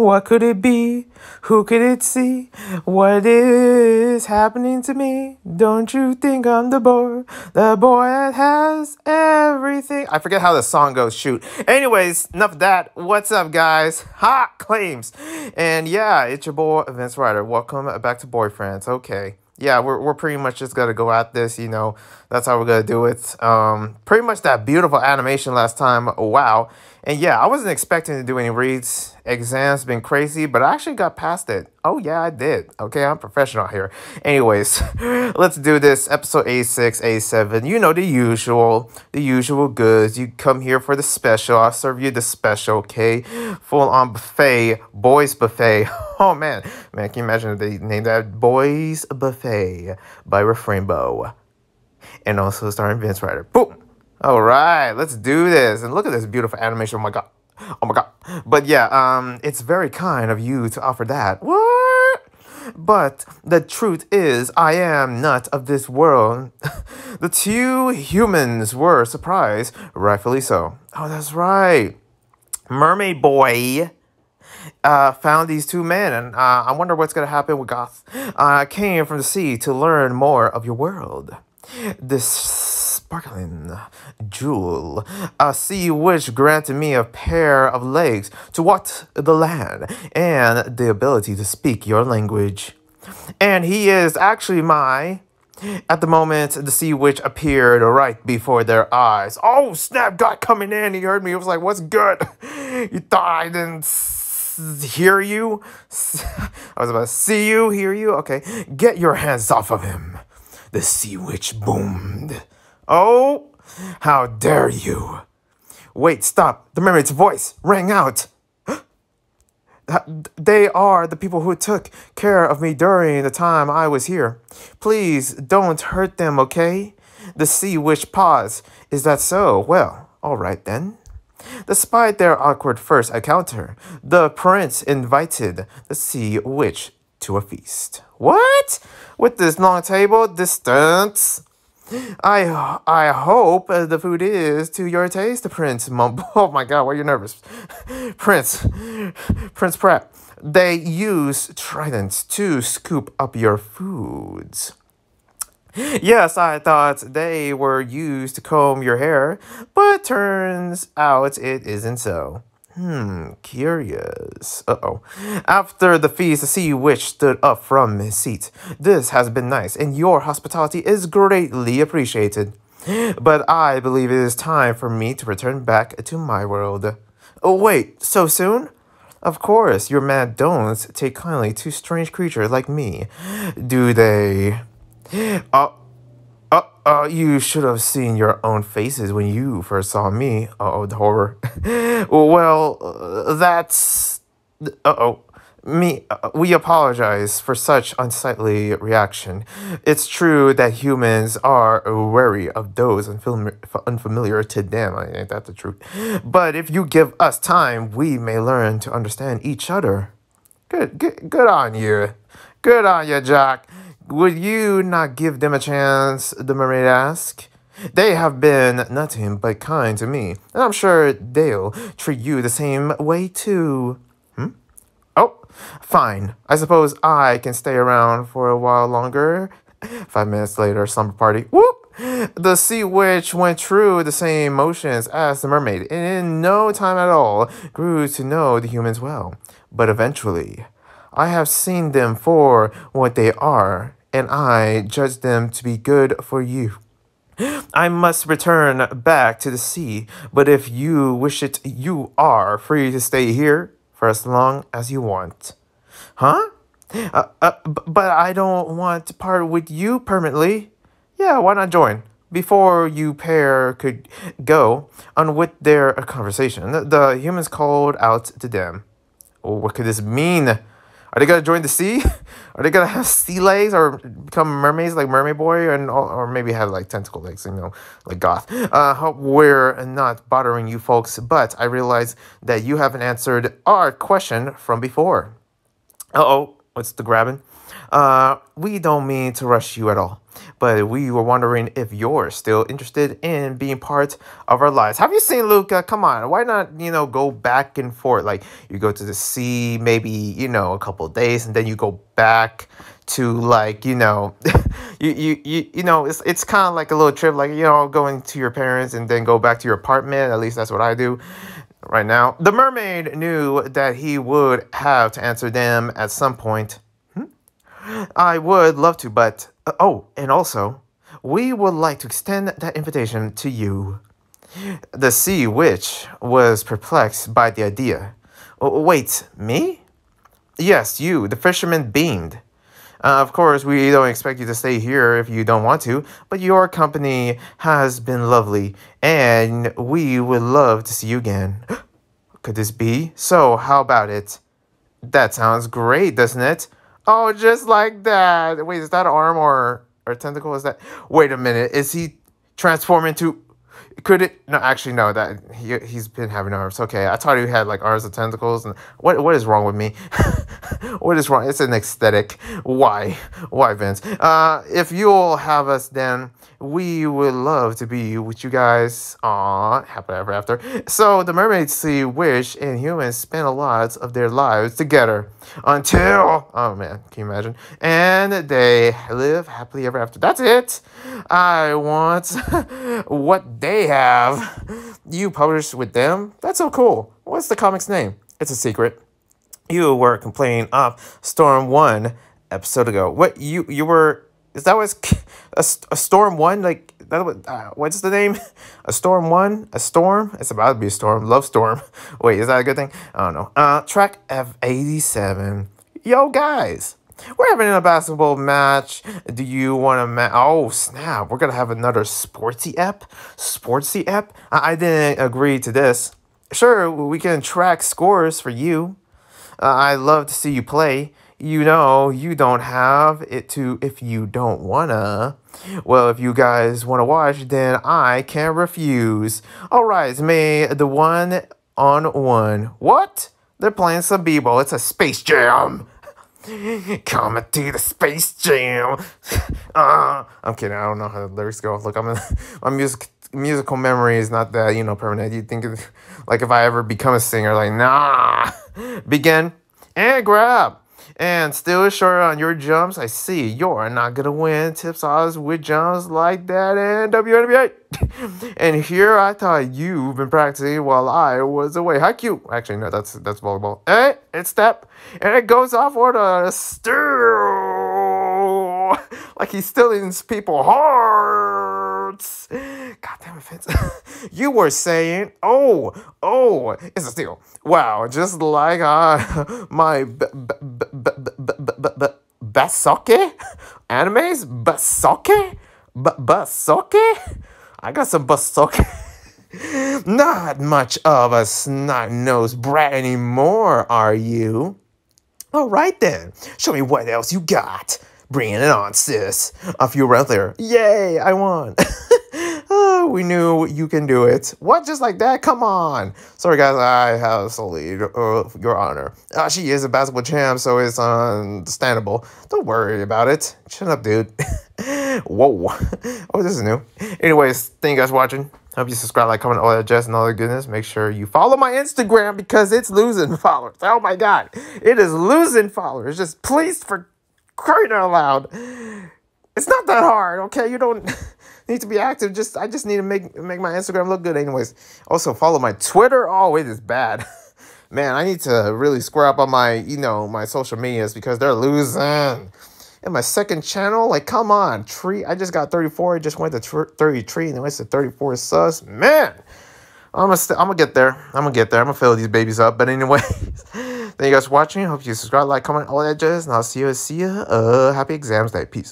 What could it be? Who could it see? What is happening to me? Don't you think I'm the boy? The boy that has everything. I forget how the song goes, shoot. Anyways, enough of that. What's up, guys? Hot claims. And yeah, it's your boy, Vince Ryder. Welcome back to Boyfriends. Okay yeah, we're, we're pretty much just gonna go at this, you know, that's how we're gonna do it. Um, pretty much that beautiful animation last time, wow. And yeah, I wasn't expecting to do any reads. Exams been crazy, but I actually got past it. Oh yeah, I did. Okay, I'm professional here. Anyways, let's do this. Episode A6, A7. You know the usual, the usual goods. You come here for the special. i serve you the special, okay? Full on buffet, boys buffet. Oh man, man, can you imagine if they named that Boys Buffet by Refrainbow? And also starring Vince Ryder. Boom! All right, let's do this. And look at this beautiful animation. Oh my God. Oh my God. But yeah, um, it's very kind of you to offer that. What? But the truth is, I am not of this world. the two humans were surprised, rightfully so. Oh, that's right. Mermaid Boy uh, found these two men, and uh, I wonder what's going to happen with Goth. I uh, came from the sea to learn more of your world. This sparkling jewel, a sea which granted me a pair of legs to walk the land and the ability to speak your language. And he is actually my. At the moment, the sea witch appeared right before their eyes. Oh, snap, God coming in. He heard me. He was like, What's good? You thought I didn't hear you? I was about to see you, hear you. Okay, get your hands off of him. The sea witch boomed. Oh, how dare you! Wait, stop. The mermaid's voice rang out. they are the people who took care of me during the time I was here. Please don't hurt them, okay? The sea wish paused. Is that so? Well, all right then. Despite their awkward first encounter, the prince invited the sea witch to a feast. What? With this long table, distance? I I hope the food is to your taste, Prince. Mumble. Oh my God, why are you nervous, Prince? Prince Prep. They use tridents to scoop up your foods. Yes, I thought they were used to comb your hair, but turns out it isn't so. Hmm, curious. Uh-oh. After the feast, the sea witch stood up from his seat. This has been nice, and your hospitality is greatly appreciated. But I believe it is time for me to return back to my world. Oh, wait, so soon? Of course, your mad don't take kindly to strange creatures like me, do they? Uh, uh, uh, you should have seen your own faces when you first saw me. Uh oh, the horror. well, uh, that's. Uh oh. Me, uh, we apologize for such unsightly reaction. It's true that humans are wary of those unfamiliar to them. I ain't that the truth? But if you give us time, we may learn to understand each other. Good, good, good on you. Good on you, Jack. Would you not give them a chance? the mermaid asked. They have been nothing but kind to me, and I'm sure they'll treat you the same way too. Hmm? Oh, fine. I suppose I can stay around for a while longer. Five minutes later, slumber party. Whoop! The sea witch went through the same motions as the mermaid, and in no time at all grew to know the humans well. But eventually, I have seen them for what they are and I judge them to be good for you. I must return back to the sea, but if you wish it, you are free to stay here for as long as you want. Huh? Uh, uh, but I don't want to part with you permanently. Yeah, why not join? Before you pair could go on with their conversation, the humans called out to them. Oh, what could this mean? Are they gonna join the sea? Are they gonna have sea legs or become mermaids like Mermaid Boy and all, or maybe have like tentacle legs, you know, like Goth? Uh, hope we're not bothering you folks, but I realize that you haven't answered our question from before. Uh oh, what's the grabbing? Uh, we don't mean to rush you at all, but we were wondering if you're still interested in being part of our lives. Have you seen Luca? Come on, why not, you know, go back and forth? Like, you go to the sea maybe, you know, a couple days, and then you go back to like you know you, you you you know it's it's kind of like a little trip like you know going to your parents and then go back to your apartment at least that's what i do right now the mermaid knew that he would have to answer them at some point I would love to, but uh, oh, and also, we would like to extend that invitation to you. The sea witch was perplexed by the idea. Wait, me? Yes, you. The fisherman beamed. Uh, of course, we don't expect you to stay here if you don't want to, but your company has been lovely, and we would love to see you again. Could this be? So, how about it? That sounds great, doesn't it? Oh, just like that. Wait, is that arm or or tentacle? Is that? Wait a minute. Is he transforming into? Could it? No, actually, no. That he he's been having arms. Okay, I thought he had like arms and tentacles. And what what is wrong with me? what is wrong? It's an aesthetic. Why? Why, Vince? Uh, if you'll have us then we would love to be with you guys on Happily Ever After. So the mermaids see Wish and humans spend a lot of their lives together until, oh man, can you imagine? And they live happily ever after. That's it. I want what they have. You publish with them? That's so cool. What's the comic's name? It's a secret. You were complaining of Storm 1 episode ago. What you you were is that what's a, a storm one like that what, uh, what's the name a storm one a storm it's about to be a storm love storm wait is that a good thing i don't know uh track f87 yo guys we're having a basketball match do you want to ma- oh snap we're gonna have another sportsy app sportsy app I-, I didn't agree to this sure we can track scores for you uh, i love to see you play you know you don't have it to if you don't wanna. Well, if you guys wanna watch, then I can refuse. All right, May the one on one. What? They're playing some b-ball. It's a space jam. Coming to the space jam. uh, I'm kidding. I don't know how the lyrics go. Look, I'm a, my music musical memory is not that you know permanent. You think like if I ever become a singer, like nah. Begin and grab. And still short on your jumps. I see you're not gonna win tips odds with jumps like that in WNBA. and here I thought you've been practicing while I was away. How cute! Actually, no, that's that's volleyball. Hey, it's step, and it goes off for the stir. like he's stealing people hearts. God damn it, Vince. you were saying, oh, oh, it's a steal. Wow, just like uh, my. B- b- Basoke? Animes? Basoke? Basoke? I got some Basoke. Not much of a snot nosed brat anymore, are you? All right then, show me what else you got. Bringing it on, sis. A few rounds later, yay, I won. We knew you can do it. What, just like that? Come on. Sorry, guys, I have to lead, uh, Your Honor. Uh, she is a basketball champ, so it's understandable. Don't worry about it. Shut up, dude. Whoa. oh, this is new. Anyways, thank you guys for watching. Hope you subscribe, like, comment, all that jazz and all that goodness. Make sure you follow my Instagram because it's losing followers. Oh my God. It is losing followers. Just please, for crying out loud. It's not that hard, okay? You don't need to be active. Just I just need to make make my Instagram look good. Anyways, also follow my Twitter. Oh, it is bad. Man, I need to really square up on my you know my social medias because they're losing. And my second channel, like come on, tree. I just got 34. I just went to 33 and then went to 34 sus. Man. I'm gonna, i I'm am going to get there. I'm gonna get there. I'm gonna fill these babies up. But anyways, thank you guys for watching. Hope you subscribe, like, comment, all that jazz. And I'll see you. See you. Uh, happy exams day. Peace.